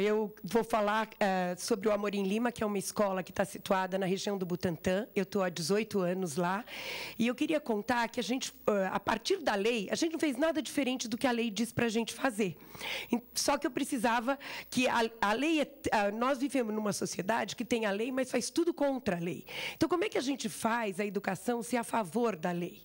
eu vou falar eh, sobre o amor em Lima, que é uma escola que está situada na região do Butantã. Eu estou há 18 anos lá. E eu queria contar que a gente, eh, a partir da lei, a gente não fez nada diferente do que a lei diz para a gente fazer. Só que eu precisava que a, a lei. É, eh, nós vivemos numa sociedade que tem a lei, mas faz tudo contra a lei. Então, como é que a gente faz a educação se a favor da lei?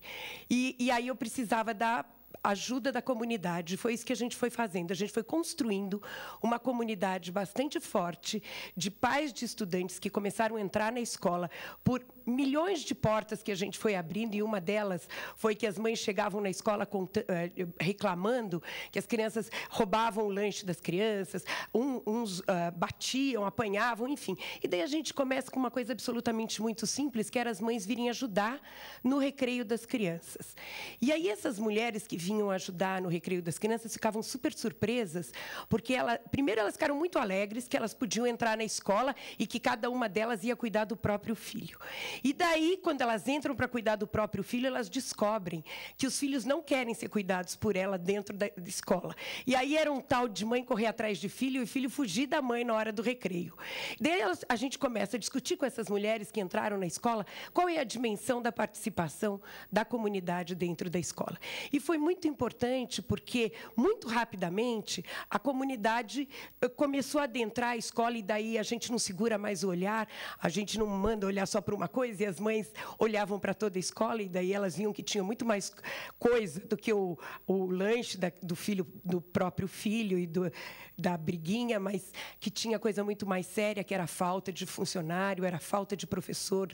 E, e aí eu precisava dar ajuda da comunidade. Foi isso que a gente foi fazendo. A gente foi construindo uma comunidade bastante forte de pais de estudantes que começaram a entrar na escola por milhões de portas que a gente foi abrindo, e uma delas foi que as mães chegavam na escola eh, reclamando que as crianças roubavam o lanche das crianças, uns ah, batiam, apanhavam, enfim. E daí a gente começa com uma coisa absolutamente muito simples, que era as mães virem ajudar no recreio das crianças. E aí essas mulheres que vinham ajudar no recreio das crianças ficavam super surpresas, porque ela, primeiro elas ficaram muito alegres que elas podiam entrar na escola e que cada uma delas ia cuidar do próprio filho. E daí, quando elas entram para cuidar do próprio filho, elas descobrem que os filhos não querem ser cuidados por ela dentro da escola. E aí era um tal de mãe correr atrás de filho e o filho fugir da mãe na hora do recreio. Daí a gente começa a discutir com essas mulheres que entraram na escola qual é a dimensão da participação da comunidade dentro da escola. E foi muito importante porque, muito rapidamente, a comunidade eh, começou a adentrar a escola e daí a gente não segura mais o olhar, a gente não manda olhar só para uma coisa e as mães olhavam para toda a escola, e daí elas viam que tinha muito mais coisa do que o, o lanche da, do filho, do próprio filho e do, da briguinha, mas que tinha coisa muito mais séria, que era falta de funcionário, era falta de professor,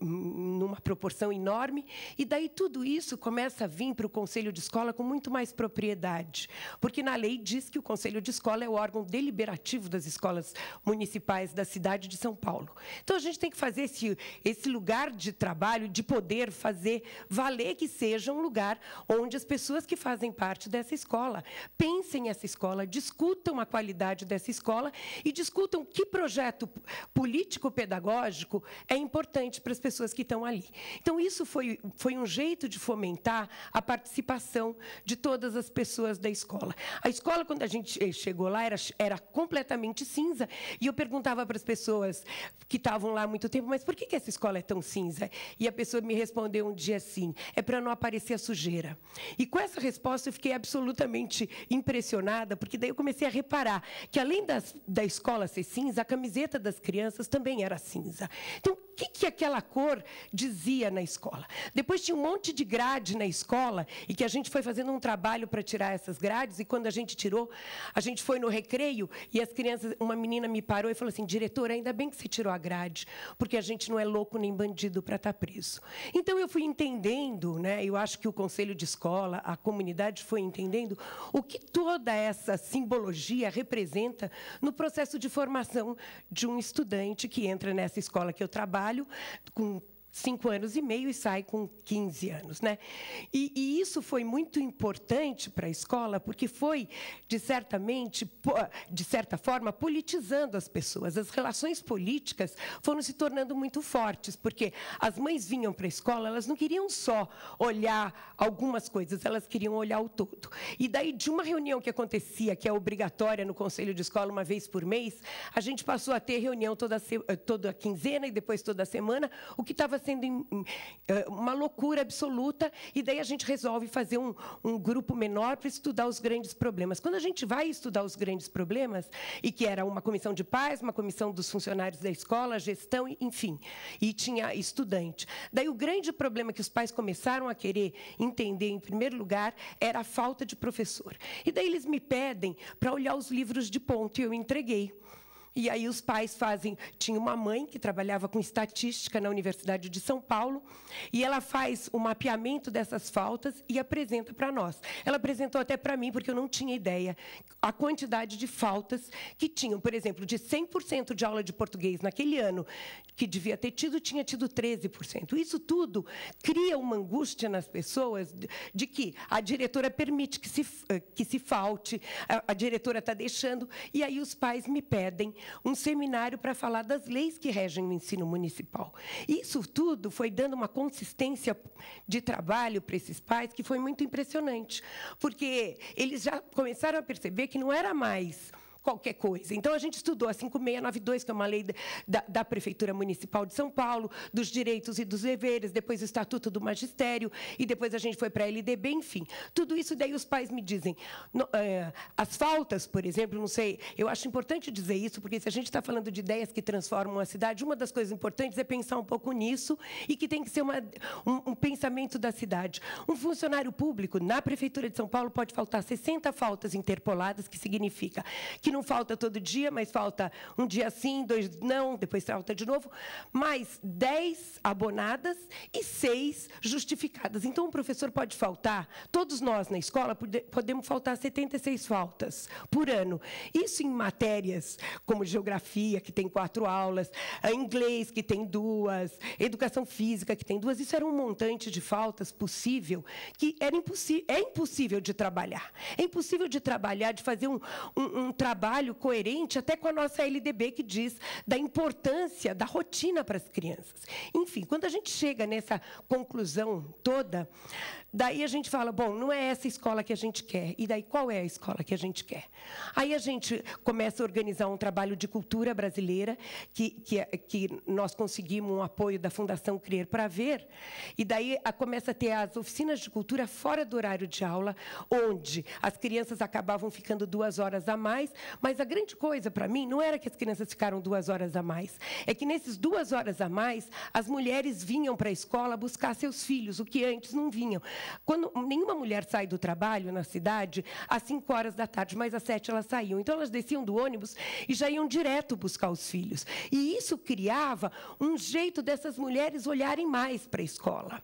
numa proporção enorme, e daí tudo isso começa a vir para o conselho de escola com muito mais propriedade, porque na lei diz que o conselho de escola é o órgão deliberativo das escolas municipais da cidade de São Paulo. Então a gente tem que fazer esse, esse lugar de trabalho, de poder fazer valer que seja um lugar onde as pessoas que fazem parte dessa escola pensem essa escola, discutam a qualidade dessa escola e discutam que projeto político-pedagógico é importante para as pessoas que estão ali. Então, isso foi, foi um jeito de fomentar a participação de todas as pessoas da escola. A escola, quando a gente eh, chegou lá, era, era completamente cinza. E eu perguntava para as pessoas que estavam lá há muito tempo, mas por que, que essa escola é tão cinza? E a pessoa me respondeu um dia assim: é para não aparecer a sujeira. E com essa resposta eu fiquei absolutamente impressionada, porque daí eu comecei a reparar que, além das, da escola ser cinza, a camiseta das crianças também era cinza. Então, que, que aquela cor dizia na escola. Depois tinha um monte de grade na escola e que a gente foi fazendo um trabalho para tirar essas grades. E quando a gente tirou, a gente foi no recreio e as crianças, uma menina me parou e falou assim: diretor ainda bem que você tirou a grade, porque a gente não é louco nem bandido para estar tá preso. Então eu fui entendendo, né? Eu acho que o conselho de escola, a comunidade foi entendendo o que toda essa simbologia representa no processo de formação de um estudante que entra nessa escola que eu trabalho trabalho com cinco anos e meio e sai com 15 anos. Né? E, e isso foi muito importante para a escola, porque foi, de, certamente, de certa forma, politizando as pessoas. As relações políticas foram se tornando muito fortes, porque as mães vinham para a escola, elas não queriam só olhar algumas coisas, elas queriam olhar o todo. E daí, de uma reunião que acontecia, que é obrigatória no conselho de escola uma vez por mês, a gente passou a ter reunião toda, eh, toda a quinzena e depois toda a semana, o que estava sendo eh, uma loucura absoluta, e daí a gente resolve fazer um, um grupo menor para estudar os grandes problemas. Quando a gente vai estudar os grandes problemas, e que era uma comissão de paz, uma comissão dos funcionários da escola, gestão, enfim, e tinha estudante. Daí o grande problema que os pais começaram a querer entender, em primeiro lugar, era a falta de professor. E daí eles me pedem para olhar os livros de ponto, e eu entreguei. E aí os pais fazem. Tinha uma mãe que trabalhava com estatística na Universidade de São Paulo e ela faz o mapeamento dessas faltas e apresenta para nós. Ela apresentou até para mim, porque eu não tinha ideia, a quantidade de faltas que tinham. Por exemplo, de 100% de aula de português naquele ano que devia ter tido, tinha tido 13%. Isso tudo cria uma angústia nas pessoas de que a diretora permite que se, eh, que se falte, a, a diretora está deixando, e aí os pais me pedem um seminário para falar das leis que regem o ensino municipal. Isso tudo foi dando uma consistência de trabalho para esses pais que foi muito impressionante, porque eles já começaram a perceber que não era mais qualquer coisa. Então, a gente estudou a 5692, que é uma lei da, da Prefeitura Municipal de São Paulo, dos direitos e dos deveres, depois o Estatuto do Magistério, e depois a gente foi para a LDB, enfim. Tudo isso, daí os pais me dizem. No, é, as faltas, por exemplo, não sei, eu acho importante dizer isso, porque se a gente está falando de ideias que transformam a cidade, uma das coisas importantes é pensar um pouco nisso e que tem que ser uma, um, um pensamento da cidade. Um funcionário público, na Prefeitura de São Paulo, pode faltar 60 faltas interpoladas, que significa que no não falta todo dia, mas falta um dia sim, dois não, depois falta de novo. Mais 10 abonadas e 6 justificadas. Então, o professor pode faltar, todos nós na escola podemos faltar 76 faltas por ano. Isso em matérias como geografia, que tem quatro aulas, eh, inglês, que tem duas, educação física, que tem duas. Isso era um montante de faltas possível que era impossível, é impossível de trabalhar. É impossível de trabalhar, de fazer um, um, um trabalho trabalho coerente até com a nossa LDB, que diz da importância da rotina para as crianças. Enfim, quando a gente chega nessa conclusão toda, Daí a gente fala, bom, não é essa escola que a gente quer. E daí qual é a escola que a gente quer? Aí a gente começa a organizar um trabalho de cultura brasileira, que, que, que nós conseguimos um apoio da Fundação Criar para Ver. E daí a, começa a ter as oficinas de cultura fora do horário de aula, onde as crianças acabavam ficando duas horas a mais. Mas a grande coisa para mim não era que as crianças ficaram duas horas a mais, é que nesses duas horas a mais, as mulheres vinham para a escola buscar seus filhos, o que antes não vinham. Quando nenhuma mulher sai do trabalho na cidade às 5 horas da tarde, mas às 7 elas saíam. Então elas desciam do ônibus e já iam direto buscar os filhos. E isso criava um jeito dessas mulheres olharem mais para a escola.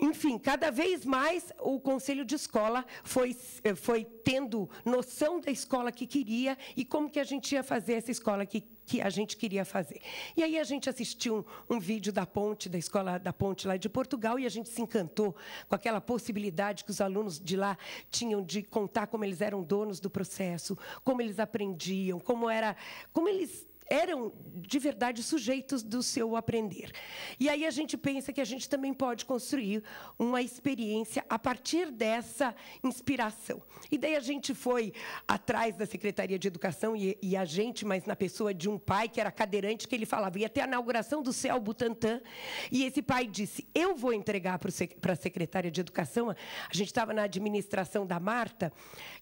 Enfim, cada vez mais o conselho de escola foi, eh, foi tendo noção da escola que queria e como que a gente ia fazer essa escola que que a gente queria fazer. E aí a gente assistiu um, um, vídeo da ponte, da escola da ponte lá de Portugal, e a gente se encantou com aquela possibilidade que os alunos de lá tinham de contar como eles eram donos do processo, como eles aprendiam, como era, como eles eram de verdade sujeitos do seu aprender. E aí a gente pensa que a gente também pode construir uma experiência a partir dessa inspiração. E daí a gente foi atrás da Secretaria de Educação e, e a gente, mas na pessoa de um pai que era cadeirante, que ele falava, ia ter a inauguração do CEL Butantan, e esse pai disse, eu vou entregar para a secretaria de Educação, a gente estava na administração da Marta,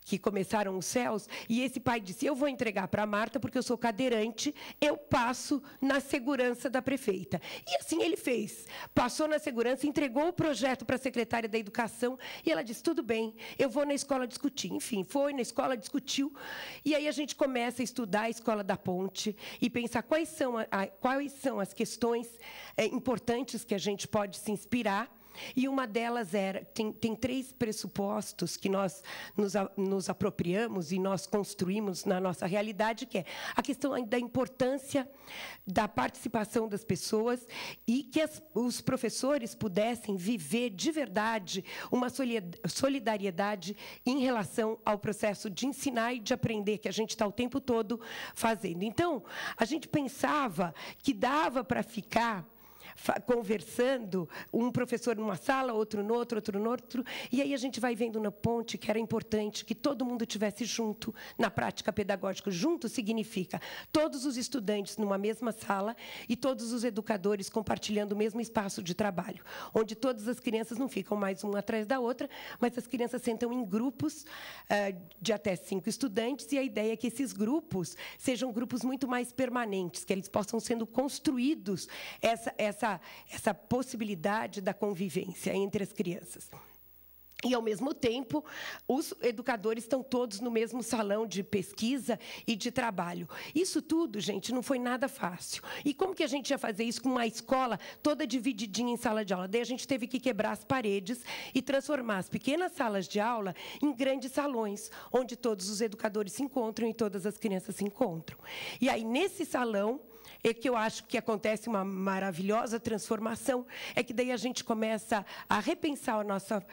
que começaram os CELs, e esse pai disse, eu vou entregar para a Marta porque eu sou cadeirante eu passo na segurança da prefeita. E assim ele fez. Passou na segurança, entregou o projeto para a secretária da Educação e ela disse: tudo bem, eu vou na escola discutir. Enfim, foi na escola, discutiu. E aí a gente começa a estudar a escola da ponte e pensar quais são, a, quais são as questões é, importantes que a gente pode se inspirar e uma delas era tem, tem três pressupostos que nós nos, nos apropriamos e nós construímos na nossa realidade, que é a questão da importância da participação das pessoas e que as, os professores pudessem viver de verdade uma solidariedade em relação ao processo de ensinar e de aprender que a gente está o tempo todo fazendo. Então, a gente pensava que dava para ficar conversando, um professor numa sala, outro no outro, outro no outro, e aí a gente vai vendo na ponte que era importante que todo mundo tivesse junto na prática pedagógica. Junto significa todos os estudantes numa mesma sala e todos os educadores compartilhando o mesmo espaço de trabalho, onde todas as crianças não ficam mais uma atrás da outra, mas as crianças sentam em grupos ah, de até cinco estudantes e a ideia é que esses grupos sejam grupos muito mais permanentes, que eles possam sendo construídos essa essa essa, essa possibilidade da convivência entre as crianças. E, ao mesmo tempo, os educadores estão todos no mesmo salão de pesquisa e de trabalho. Isso tudo, gente, não foi nada fácil. E como que a gente ia fazer isso com uma escola toda divididinha em sala de aula? Daí a gente teve que quebrar as paredes e transformar as pequenas salas de aula em grandes salões, onde todos os educadores se encontram e todas as crianças se encontram. E aí, nesse salão, é que eu acho que acontece uma maravilhosa transformação, é que daí a gente começa a repensar a nossa,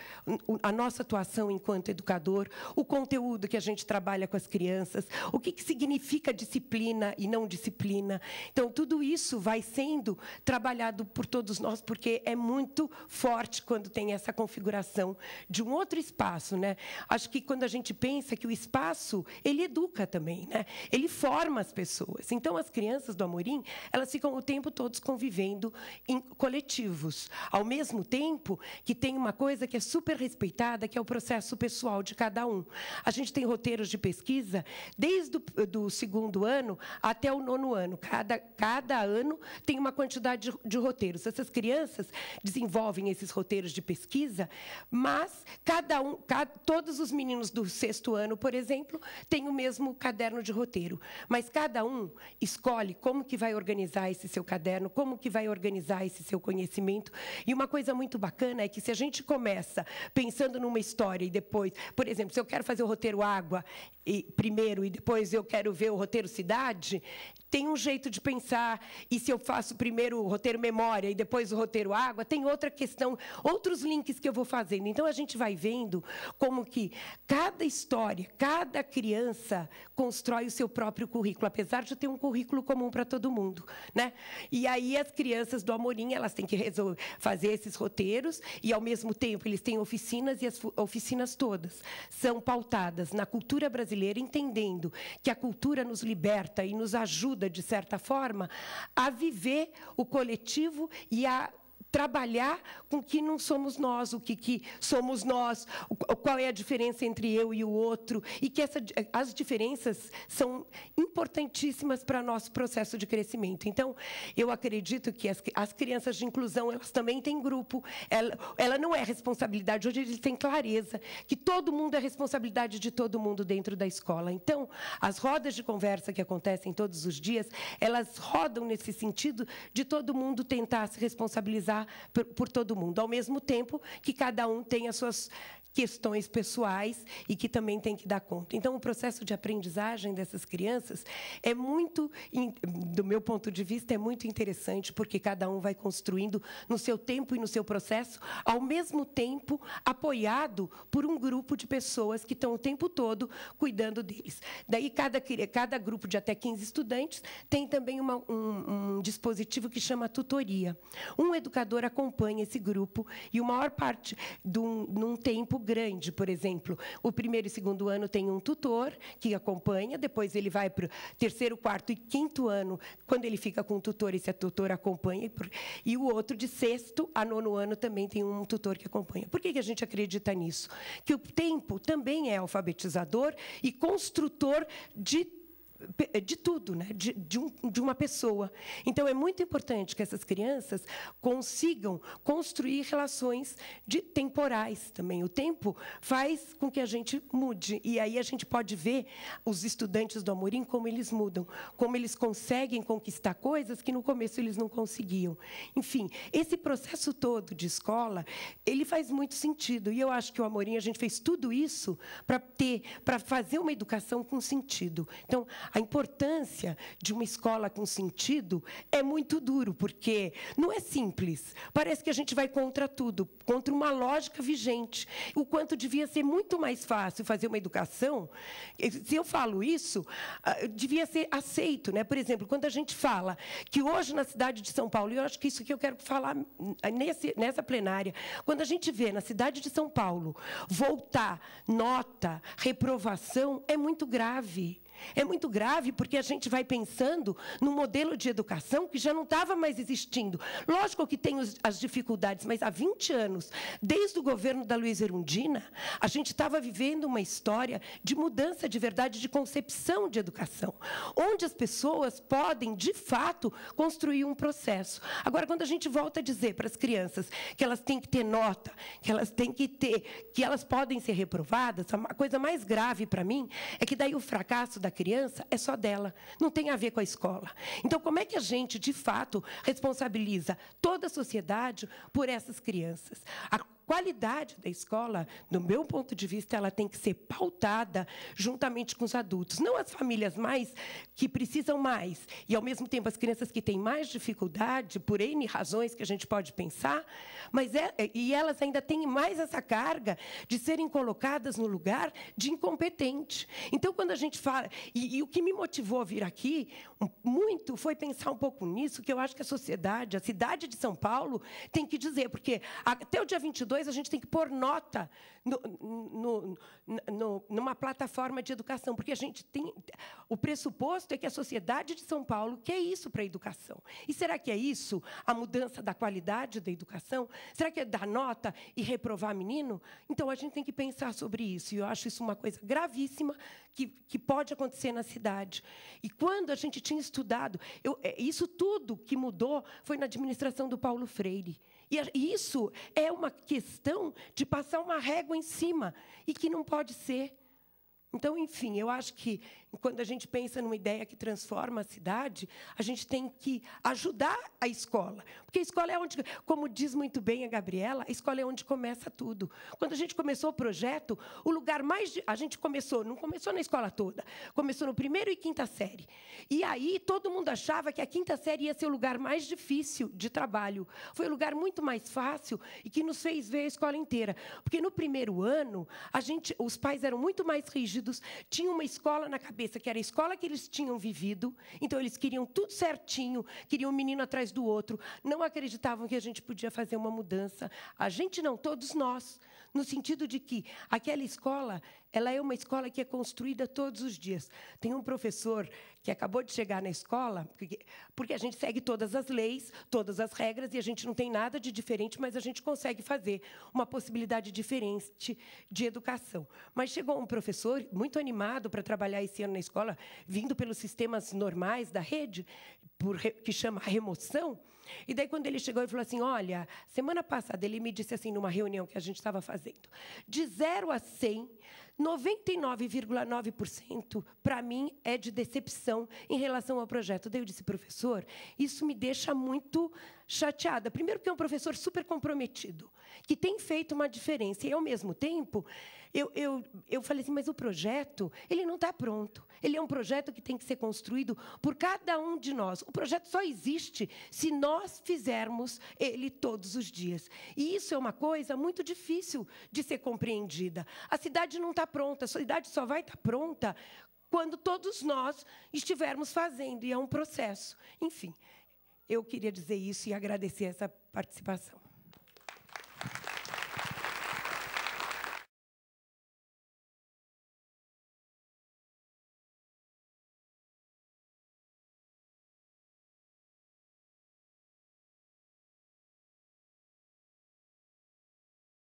a nossa atuação enquanto educador, o conteúdo que a gente trabalha com as crianças, o que, que significa disciplina e não disciplina. Então, tudo isso vai sendo trabalhado por todos nós, porque é muito forte quando tem essa configuração de um outro espaço. Né? Acho que quando a gente pensa que o espaço, ele educa também, né? ele forma as pessoas. Então, as crianças do Amorim, elas ficam o tempo todo convivendo em coletivos. Ao mesmo tempo que tem uma coisa que é super respeitada, que é o processo pessoal de cada um. A gente tem roteiros de pesquisa desde o do segundo ano até o nono ano. Cada, cada ano tem uma quantidade de, de roteiros. Essas crianças desenvolvem esses roteiros de pesquisa, mas cada um, cada, todos os meninos do sexto ano, por exemplo, têm o mesmo caderno de roteiro. Mas cada um escolhe como que vai organizar esse seu caderno, como que vai organizar esse seu conhecimento. E uma coisa muito bacana é que se a gente começa pensando numa história e depois, por exemplo, se eu quero fazer o roteiro água e, primeiro e depois eu quero ver o roteiro cidade, tem um jeito de pensar. E se eu faço primeiro o roteiro memória e depois o roteiro água, tem outra questão, outros links que eu vou fazendo. Então a gente vai vendo como que cada história, cada criança constrói o seu próprio currículo, apesar de ter um currículo comum para todos todo mundo, né? E aí as crianças do Amorim, elas têm que resolver, fazer esses roteiros e ao mesmo tempo eles têm oficinas e as oficinas todas são pautadas na cultura brasileira, entendendo que a cultura nos liberta e nos ajuda de certa forma a viver o coletivo e a trabalhar com o que não somos nós, o que, que somos nós, o, qual é a diferença entre eu e o outro, e que essa, as diferenças são importantíssimas para nosso processo de crescimento. Então, eu acredito que as, as crianças de inclusão elas também têm grupo, ela, ela não é responsabilidade, hoje eles têm clareza que todo mundo é responsabilidade de todo mundo dentro da escola. Então, as rodas de conversa que acontecem todos os dias, elas rodam nesse sentido de todo mundo tentar se responsabilizar por, todo mundo, ao mesmo tempo que cada um tem as suas questões pessoais e que também tem que dar conta. Então, o processo de aprendizagem dessas crianças é muito, do meu ponto de vista, é muito interessante, porque cada um vai construindo no seu tempo e no seu processo, ao mesmo tempo apoiado por um grupo de pessoas que estão o tempo todo cuidando deles. Daí, cada, cada grupo de até 15 estudantes tem também uma, um, um dispositivo que chama tutoria. Um educador acompanha esse grupo e o maior parte, de um, num tempo Grande, por exemplo, o primeiro e segundo ano tem um tutor que acompanha, depois ele vai para o terceiro, quarto e quinto ano, quando ele fica com o tutor, esse tutor acompanha, e o outro de sexto a nono ano também tem um tutor que acompanha. Por que a gente acredita nisso? Que o tempo também é alfabetizador e construtor de eh, de tudo, né? de, de, um, de, uma pessoa. Então, é muito importante que essas crianças consigam construir relações de temporais também. O tempo faz com que a gente mude. E aí a gente pode ver os estudantes do Amorim como eles mudam, como eles conseguem conquistar coisas que, no começo, eles não conseguiam. Enfim, esse processo todo de escola, ele faz muito sentido. E eu acho que o Amorim, a gente fez tudo isso para ter, para fazer uma educação com sentido. Então, a importância de uma escola com sentido é muito duro, porque não é simples. Parece que a gente vai contra tudo, contra uma lógica vigente. O quanto devia ser muito mais fácil fazer uma educação. Eh, se eu falo isso, ah, devia ser aceito. Né? Por exemplo, quando a gente fala que hoje na cidade de São Paulo, e eu acho que isso que eu quero falar nesse, nessa plenária, quando a gente vê na cidade de São Paulo voltar nota, reprovação, é muito grave. É muito grave porque a gente vai pensando num modelo de educação que já não estava mais existindo. Lógico que tem as dificuldades, mas há 20 anos, desde o governo da Luiz Erundina, a gente estava vivendo uma história de mudança de verdade de concepção de educação, onde as pessoas podem, de fato, construir um processo. Agora, quando a gente volta a dizer para as crianças que elas têm que ter nota, que elas têm que ter, que elas podem ser reprovadas, a coisa mais grave para mim é que daí o fracasso da da criança é só dela, não tem a ver com a escola. Então, como é que a gente, de fato, responsabiliza toda a sociedade por essas crianças? A qualidade da escola, do meu ponto de vista, ela tem que ser pautada juntamente com os adultos, não as famílias mais que precisam mais e ao mesmo tempo as crianças que têm mais dificuldade por N razões que a gente pode pensar, mas é, e elas ainda têm mais essa carga de serem colocadas no lugar de incompetente. Então, quando a gente fala, e, e o que me motivou a vir aqui muito foi pensar um pouco nisso, que eu acho que a sociedade, a cidade de São Paulo tem que dizer, porque até o dia 22 inglês, a gente tem que pôr nota no, no, no, numa plataforma de educação, porque a gente tem. O pressuposto é que a sociedade de São Paulo quer isso para a educação. E será que é isso a mudança da qualidade da educação? Será que é dar nota e reprovar menino? Então a gente tem que pensar sobre isso. E eu acho isso uma coisa gravíssima que, que pode acontecer na cidade. E quando a gente tinha estudado, eu, é, isso tudo que mudou foi na administração do Paulo Freire. E isso é uma questão de passar uma régua em cima, e que não pode ser. Então, enfim, eu acho que quando a gente pensa numa ideia que transforma a cidade, a gente tem que ajudar a escola. Porque a escola é onde, como diz muito bem a Gabriela, a escola é onde começa tudo. Quando a gente começou o projeto, o lugar mais. A gente começou, não começou na escola toda, começou no primeiro e quinta série. E aí todo mundo achava que a quinta série ia ser o lugar mais difícil de trabalho. Foi o lugar muito mais fácil e que nos fez ver a escola inteira. Porque no primeiro ano, a gente, os pais eram muito mais rígidos, tinha uma escola na cabeça cabeça que era a escola que eles tinham vivido, então eles queriam tudo certinho, queriam um menino atrás do outro, não acreditavam que a gente podia fazer uma mudança. A gente não, todos nós, no sentido de que aquela escola ela é uma escola que é construída todos os dias. Tem um professor que acabou de chegar na escola, porque, porque a gente segue todas as leis, todas as regras, e a gente não tem nada de diferente, mas a gente consegue fazer uma possibilidade diferente de educação. Mas chegou um professor muito animado para trabalhar esse ano na escola, vindo pelos sistemas normais da rede, por, que chama remoção. E daí, quando ele chegou, ele falou assim: Olha, semana passada ele me disse assim, numa reunião que a gente estava fazendo, de 0 a 100, 99,9% para mim é de decepção em relação ao projeto. Daí eu disse, professor, isso me deixa muito chateada. Primeiro, porque é um professor super comprometido, que tem feito uma diferença, e, ao mesmo tempo, eu, eu, eu falei assim, mas o projeto, ele não está pronto. Ele é um projeto que tem que ser construído por cada um de nós. O projeto só existe se nós fizermos ele todos os dias. E isso é uma coisa muito difícil de ser compreendida. A cidade não está pronta, a cidade só vai estar tá pronta quando todos nós estivermos fazendo, e é um processo. Enfim, eu queria dizer isso e agradecer essa participação.